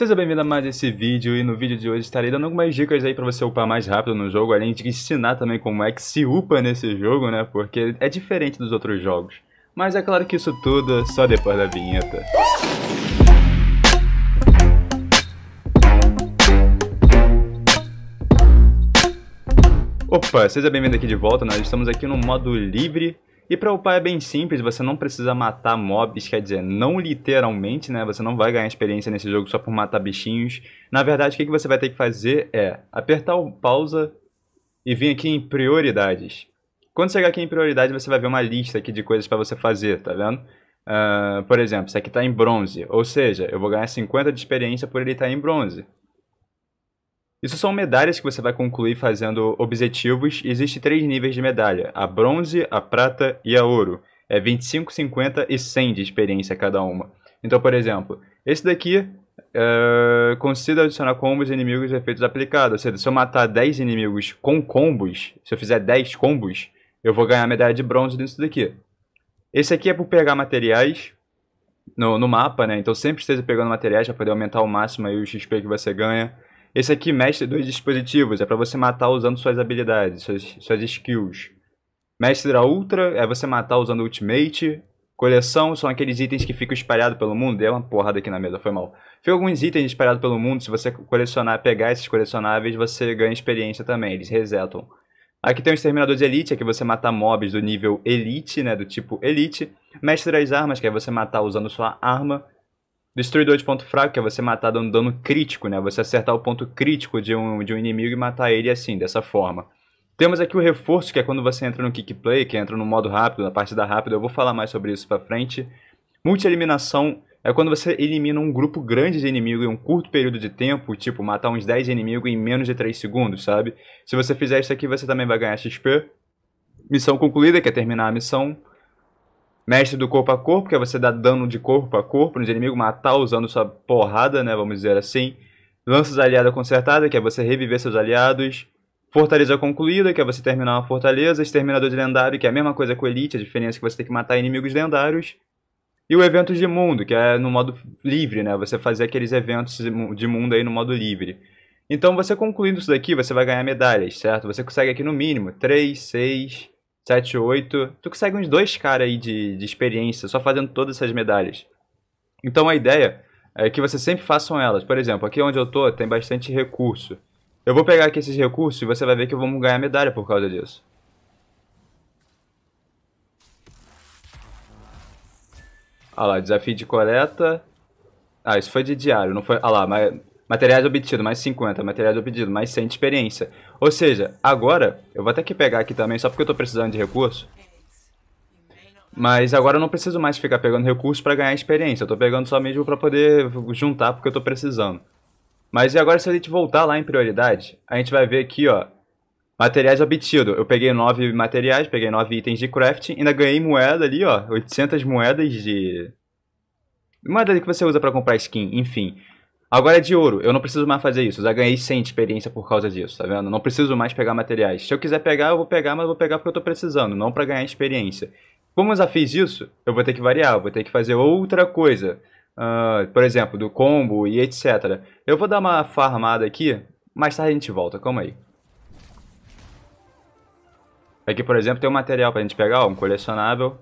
Seja bem-vindo a mais esse vídeo e no vídeo de hoje estarei dando algumas dicas aí para você upar mais rápido no jogo, além de ensinar também como é que se upa nesse jogo, né, porque é diferente dos outros jogos. Mas é claro que isso tudo é só depois da vinheta. Opa, seja bem-vindo aqui de volta, nós estamos aqui no modo livre e para upar é bem simples, você não precisa matar mobs, quer dizer, não literalmente, né? Você não vai ganhar experiência nesse jogo só por matar bichinhos. Na verdade, o que você vai ter que fazer é apertar o pausa e vir aqui em prioridades. Quando chegar aqui em prioridade, você vai ver uma lista aqui de coisas para você fazer, tá vendo? Uh, por exemplo, isso aqui está em bronze, ou seja, eu vou ganhar 50 de experiência por ele estar tá em bronze. Isso são medalhas que você vai concluir fazendo objetivos e existem três níveis de medalha: a bronze, a prata e a ouro. É 25, 50 e 100 de experiência cada uma. Então, por exemplo, esse daqui uh, eh, considera adicionar combos inimigos e efeitos aplicados. Ou seja, se eu matar 10 inimigos com combos, se eu fizer 10 combos, eu vou ganhar a medalha de bronze nisso daqui. Esse aqui é por pegar materiais no, no mapa, né? Então sempre esteja pegando materiais para poder aumentar o máximo aí o XP que você ganha. Esse aqui mestre dos dispositivos, é para você matar usando suas habilidades, suas, suas skills. Mestre da Ultra é você matar usando Ultimate. Coleção são aqueles itens que ficam espalhados pelo mundo. Deu uma porrada aqui na mesa, foi mal. Ficam alguns itens espalhados pelo mundo. Se você colecionar, pegar esses colecionáveis, você ganha experiência também. Eles resetam. Aqui tem o Exterminador de Elite, é que você mata mobs do nível Elite, né? Do tipo Elite. Mestre das Armas, que é você matar usando sua arma. Destruidor de ponto fraco, que é você matar dando dano crítico, né? Você acertar o ponto crítico de um, de um inimigo e matar ele assim, dessa forma. Temos aqui o reforço, que é quando você entra no kick play, que entra no modo rápido, na partida rápida, eu vou falar mais sobre isso pra frente. Multi-eliminação é quando você elimina um grupo grande de inimigo em um curto período de tempo, tipo matar uns 10 inimigos em menos de 3 segundos, sabe? Se você fizer isso aqui, você também vai ganhar XP. Missão concluída, que é terminar a missão mestre do corpo a corpo, que é você dar dano de corpo a corpo nos inimigos, matar usando sua porrada, né? Vamos dizer assim. Lanças aliada consertada, que é você reviver seus aliados. Fortaleza concluída, que é você terminar uma fortaleza. Exterminador de lendário, que é a mesma coisa com Elite, a diferença é que você tem que matar inimigos lendários. E o Eventos de Mundo, que é no modo livre, né? Você fazer aqueles eventos de mundo aí no modo livre. Então, você concluindo isso daqui, você vai ganhar medalhas, certo? Você consegue aqui no mínimo 3, 6, 7, 8. Tu consegue uns dois caras aí de, de experiência só fazendo todas essas medalhas. Então a ideia é que você sempre façam elas. Por exemplo, aqui onde eu tô tem bastante recurso. Eu vou pegar aqui esses recursos e você vai ver que vamos ganhar medalha por causa disso. Olha lá, desafio de coleta. Ah, isso foi de diário, não foi... Olha ah lá, mas Materiais obtidos, mais 50. Materiais obtidos, mais 100 de experiência. Ou seja, agora, eu vou até que pegar aqui também, só porque eu tô precisando de recurso. Mas agora eu não preciso mais ficar pegando recurso para ganhar experiência. Eu tô pegando só mesmo para poder juntar, porque eu tô precisando. Mas e agora se a gente voltar lá em prioridade, a gente vai ver aqui, ó. Materiais obtido. Eu peguei 9 materiais, peguei 9 itens de crafting. Ainda ganhei moeda ali, ó. 800 moedas de... Moeda que você usa para comprar skin, enfim. Agora é de ouro, eu não preciso mais fazer isso. já ganhei 100 experiência por causa disso, tá vendo? Não preciso mais pegar materiais. Se eu quiser pegar, eu vou pegar, mas eu vou pegar porque eu tô precisando, não para ganhar experiência. Como eu já fiz isso, eu vou ter que variar, vou ter que fazer outra coisa. Uh, por exemplo, do combo e etc. Eu vou dar uma farmada aqui, mais tarde a gente volta, calma aí. Aqui, por exemplo, tem um material pra gente pegar, ó, um colecionável.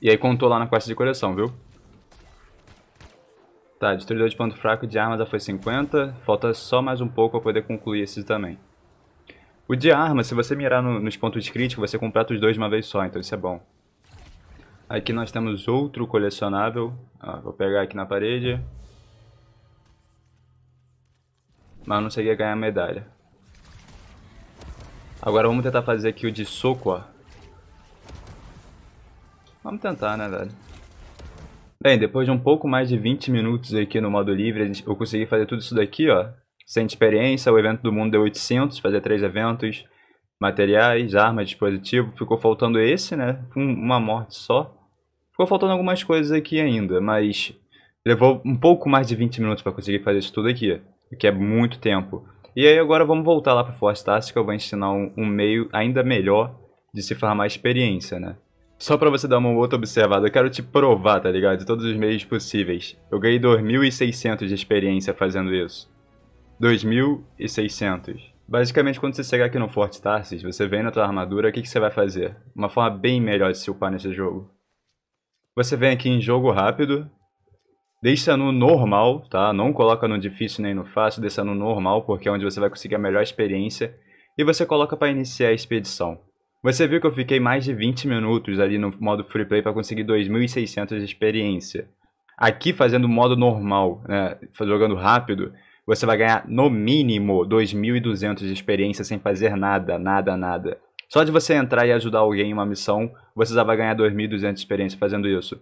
E aí contou lá na quest de coleção, viu? Tá, destruidor de ponto fraco de arma já foi 50. Falta só mais um pouco para poder concluir esse também. O de arma, se você mirar no, nos pontos críticos, você completa os dois de uma vez só, então isso é bom. Aqui nós temos outro colecionável. Ó, ah, vou pegar aqui na parede. Mas não seria ganhar medalha. Agora vamos tentar fazer aqui o de soco, ó. Vamos tentar, né, velho? Bem, depois de um pouco mais de 20 minutos aqui no modo livre, eu consegui fazer tudo isso daqui, ó. Sem experiência, o evento do mundo deu 800, fazer três eventos, materiais, armas, dispositivo. Ficou faltando esse, né? uma morte só. Ficou faltando algumas coisas aqui ainda, mas levou um pouco mais de 20 minutos para conseguir fazer isso tudo aqui, o que é muito tempo. E aí agora vamos voltar lá para Force Task, que eu vou ensinar um, um meio ainda melhor de se farmar experiência, né? Só pra você dar uma outra observada, eu quero te provar, tá ligado? De todos os meios possíveis. Eu ganhei 2.600 de experiência fazendo isso. 2.600. Basicamente, quando você chegar aqui no Forte Tarsis, você vem na tua armadura, o que, que você vai fazer? Uma forma bem melhor de se upar nesse jogo. Você vem aqui em jogo rápido, deixa no normal, tá? Não coloca no difícil nem no fácil, deixa no normal, porque é onde você vai conseguir a melhor experiência. E você coloca para iniciar a expedição. Você viu que eu fiquei mais de 20 minutos ali no modo free play para conseguir 2.600 de experiência. Aqui fazendo modo normal, né, jogando rápido, você vai ganhar no mínimo 2.200 de experiência sem fazer nada, nada, nada. Só de você entrar e ajudar alguém em uma missão, você já vai ganhar 2.200 de experiência fazendo isso.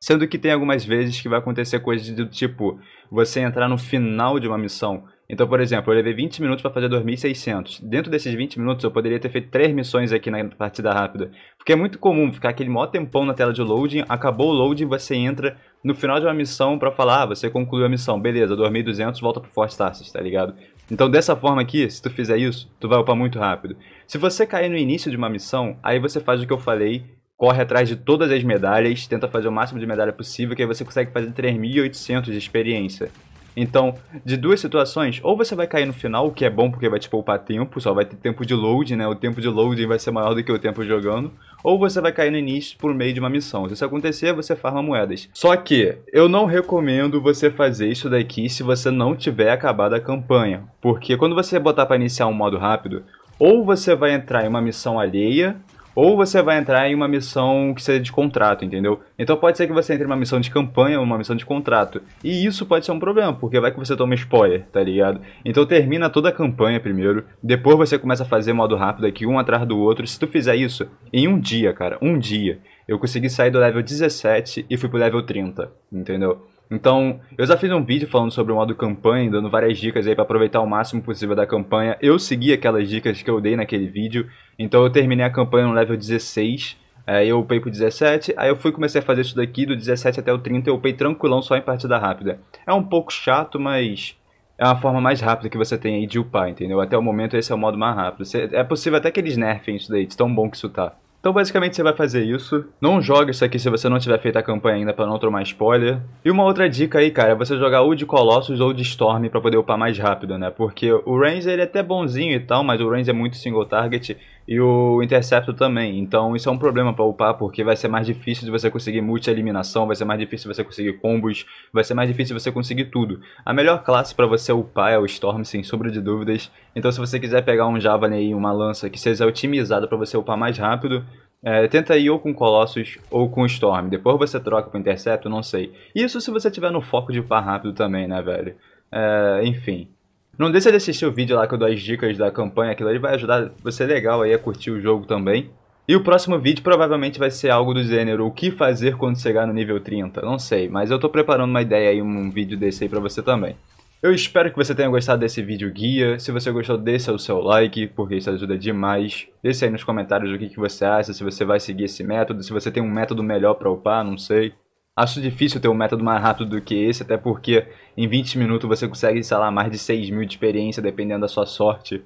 Sendo que tem algumas vezes que vai acontecer coisas do tipo, você entrar no final de uma missão então, por exemplo, eu levei 20 minutos para fazer 2.600. Dentro desses 20 minutos, eu poderia ter feito 3 missões aqui na partida rápida. Porque é muito comum ficar aquele maior tempão na tela de loading, acabou o loading, você entra no final de uma missão para falar, ah, você concluiu a missão, beleza, 2.200, volta pro Force Tarsis, tá ligado? Então, dessa forma aqui, se tu fizer isso, tu vai upar muito rápido. Se você cair no início de uma missão, aí você faz o que eu falei, corre atrás de todas as medalhas, tenta fazer o máximo de medalha possível, que aí você consegue fazer 3.800 de experiência. Então, de duas situações, ou você vai cair no final, o que é bom porque vai te poupar tempo, só vai ter tempo de load, né? O tempo de loading vai ser maior do que o tempo jogando, ou você vai cair no início por meio de uma missão. Se isso acontecer, você farma moedas. Só que eu não recomendo você fazer isso daqui se você não tiver acabado a campanha, porque quando você botar para iniciar um modo rápido, ou você vai entrar em uma missão alheia, ou você vai entrar em uma missão que seja de contrato, entendeu? Então pode ser que você entre em uma missão de campanha ou uma missão de contrato. E isso pode ser um problema, porque vai que você toma spoiler, tá ligado? Então termina toda a campanha primeiro, depois você começa a fazer modo rápido aqui, um atrás do outro. Se tu fizer isso em um dia, cara, um dia, eu consegui sair do level 17 e fui pro level 30, entendeu? Então, eu já fiz um vídeo falando sobre o modo campanha, dando várias dicas aí para aproveitar o máximo possível da campanha. Eu segui aquelas dicas que eu dei naquele vídeo, então eu terminei a campanha no level 16, aí é, eu upei pro 17, aí eu fui comecei a fazer isso daqui, do 17 até o 30 eu upei tranquilão só em partida rápida. É um pouco chato, mas é uma forma mais rápida que você tem aí de upar, entendeu? Até o momento esse é o modo mais rápido. É possível até que eles nerfem isso daí, de tão bom que isso tá. Então basicamente você vai fazer isso. Não joga isso aqui se você não tiver feito a campanha ainda para não tomar spoiler. E uma outra dica aí, cara, é você jogar ou de Colossus ou de Storm para poder upar mais rápido, né? Porque o Ranger ele é até bonzinho e tal, mas o Ranger é muito single target e o Intercepto também. Então isso é um problema para upar, porque vai ser mais difícil de você conseguir multi-eliminação, vai ser mais difícil de você conseguir combos, vai ser mais difícil de você conseguir tudo. A melhor classe para você upar é o Storm, sem sombra de dúvidas. Então se você quiser pegar um Javelin e uma lança que seja otimizada para você upar mais rápido, é, tenta ir ou com Colossus ou com Storm. Depois você troca pro Intercepto, não sei. Isso se você tiver no foco de upar rápido também, né, velho? É, enfim. Não deixa de assistir o vídeo lá que eu dou as dicas da campanha, aquilo ali vai ajudar você legal aí a curtir o jogo também. E o próximo vídeo provavelmente vai ser algo do gênero, o que fazer quando chegar no nível 30, não sei, mas eu tô preparando uma ideia aí, um vídeo desse aí pra você também. Eu espero que você tenha gostado desse vídeo guia, se você gostou deixa o seu like, porque isso ajuda demais. Deixa aí nos comentários o que, que você acha, se você vai seguir esse método, se você tem um método melhor pra upar, não sei. Acho difícil ter um método mais rápido do que esse, até porque em 20 minutos você consegue instalar mais de 6 mil de experiência, dependendo da sua sorte.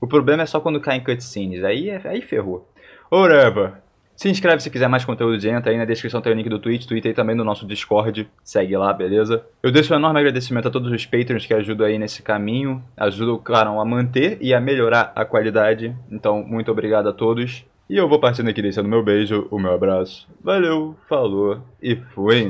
O problema é só quando cai em cutscenes, aí, é, aí ferrou. Whatever. Se inscreve se quiser mais conteúdo de aí na descrição tem o link do Twitch, Twitter e também do nosso Discord. Segue lá, beleza? Eu deixo um enorme agradecimento a todos os patrons que ajudam aí nesse caminho, ajudam o canal a manter e a melhorar a qualidade. Então, muito obrigado a todos. E eu vou partindo aqui deixando meu beijo, o meu abraço. Valeu, falou e fui!